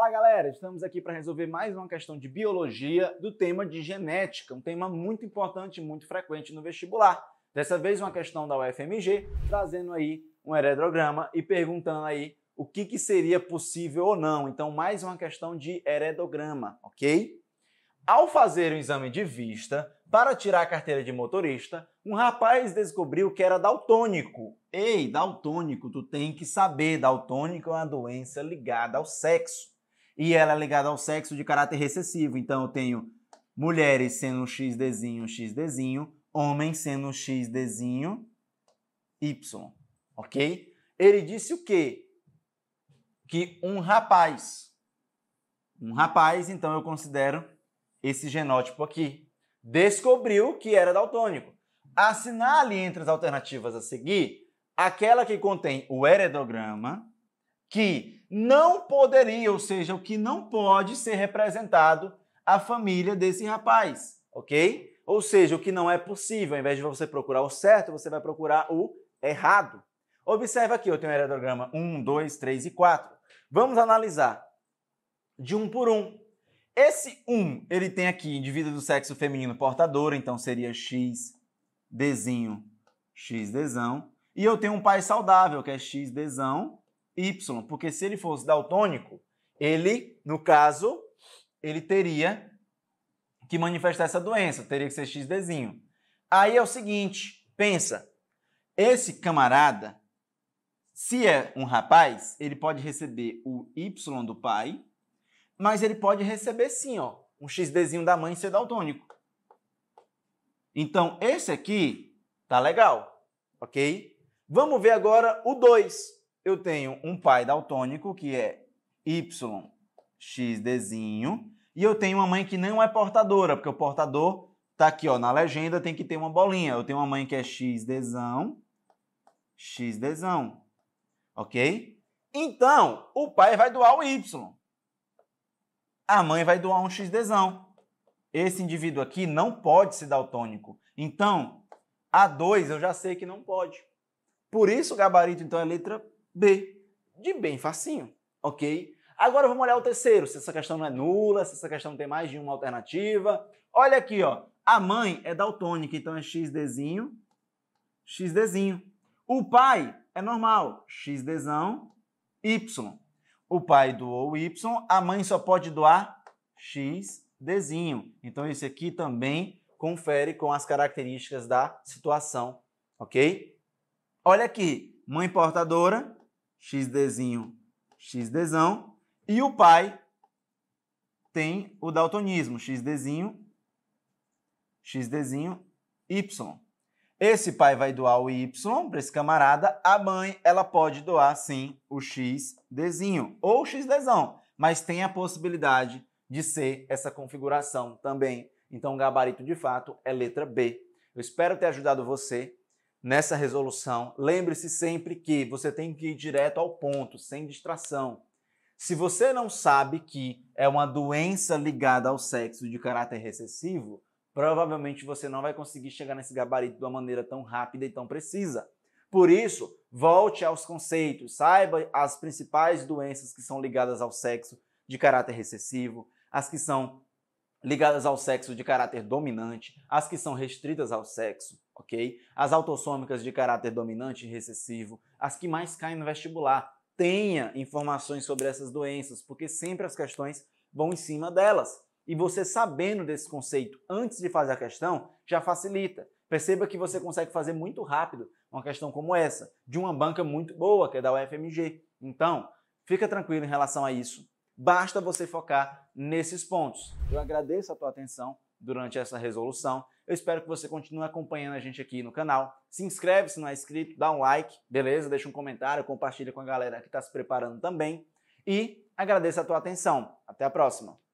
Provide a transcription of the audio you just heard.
Fala galera, estamos aqui para resolver mais uma questão de biologia do tema de genética, um tema muito importante e muito frequente no vestibular. Dessa vez uma questão da UFMG, trazendo aí um heredograma e perguntando aí o que, que seria possível ou não. Então, mais uma questão de heredograma, ok? Ao fazer o um exame de vista para tirar a carteira de motorista, um rapaz descobriu que era daltônico. Ei, daltônico, tu tem que saber, daltônico é uma doença ligada ao sexo e ela é ligada ao sexo de caráter recessivo. Então eu tenho mulheres sendo um XDzinho, um XDzinho, homens sendo um XDzinho, Y, ok? Ele disse o quê? Que um rapaz, um rapaz, então eu considero esse genótipo aqui. Descobriu que era daltônico. Assinale entre as alternativas a seguir aquela que contém o heredograma, que não poderia, ou seja, o que não pode ser representado a família desse rapaz, ok? Ou seja, o que não é possível, ao invés de você procurar o certo, você vai procurar o errado. Observe aqui, eu tenho um heredograma 1, 2, 3 e 4. Vamos analisar de um por um. Esse 1, ele tem aqui indivíduo do sexo feminino portador, então seria X, Dzinho, X, Dzão. E eu tenho um pai saudável, que é X, Dzão, Y, porque se ele fosse daltônico, ele, no caso, ele teria que manifestar essa doença, teria que ser XDzinho. Aí é o seguinte, pensa, esse camarada, se é um rapaz, ele pode receber o Y do pai, mas ele pode receber sim, ó, um XDzinho da mãe ser daltônico. Então, esse aqui tá legal, ok? Vamos ver agora o 2 eu tenho um pai daltônico, que é YXDzinho, e eu tenho uma mãe que não é portadora, porque o portador tá aqui, ó, na legenda tem que ter uma bolinha. Eu tenho uma mãe que é XDzão, XDzão, ok? Então, o pai vai doar o Y. A mãe vai doar um XDzão. Esse indivíduo aqui não pode se daltônico. Então, A2 eu já sei que não pode. Por isso o gabarito, então, é letra B, de bem facinho, ok? Agora vamos olhar o terceiro, se essa questão não é nula, se essa questão tem mais de uma alternativa. Olha aqui, ó. A mãe é daltônica, então é xdzinho, xdzinho. O pai é normal, xdzão, y. O pai doou y, a mãe só pode doar xdzinho. Então esse aqui também confere com as características da situação, ok? Olha aqui, mãe portadora, xdzinho, xdzão. E o pai tem o daltonismo, xdzinho, xdzinho, y. Esse pai vai doar o y para esse camarada. A mãe, ela pode doar, sim, o xdzinho ou xdzão. Mas tem a possibilidade de ser essa configuração também. Então, o gabarito, de fato, é letra B. Eu espero ter ajudado você nessa resolução. Lembre-se sempre que você tem que ir direto ao ponto, sem distração. Se você não sabe que é uma doença ligada ao sexo de caráter recessivo, provavelmente você não vai conseguir chegar nesse gabarito de uma maneira tão rápida e tão precisa. Por isso, volte aos conceitos, saiba as principais doenças que são ligadas ao sexo de caráter recessivo, as que são ligadas ao sexo de caráter dominante, as que são restritas ao sexo ok? As autossômicas de caráter dominante e recessivo, as que mais caem no vestibular. Tenha informações sobre essas doenças, porque sempre as questões vão em cima delas. E você sabendo desse conceito antes de fazer a questão, já facilita. Perceba que você consegue fazer muito rápido uma questão como essa, de uma banca muito boa, que é da UFMG. Então, fica tranquilo em relação a isso. Basta você focar nesses pontos. Eu agradeço a tua atenção durante essa resolução. Eu espero que você continue acompanhando a gente aqui no canal. Se inscreve se não é inscrito, dá um like, beleza? Deixa um comentário, compartilha com a galera que está se preparando também. E agradeço a tua atenção. Até a próxima!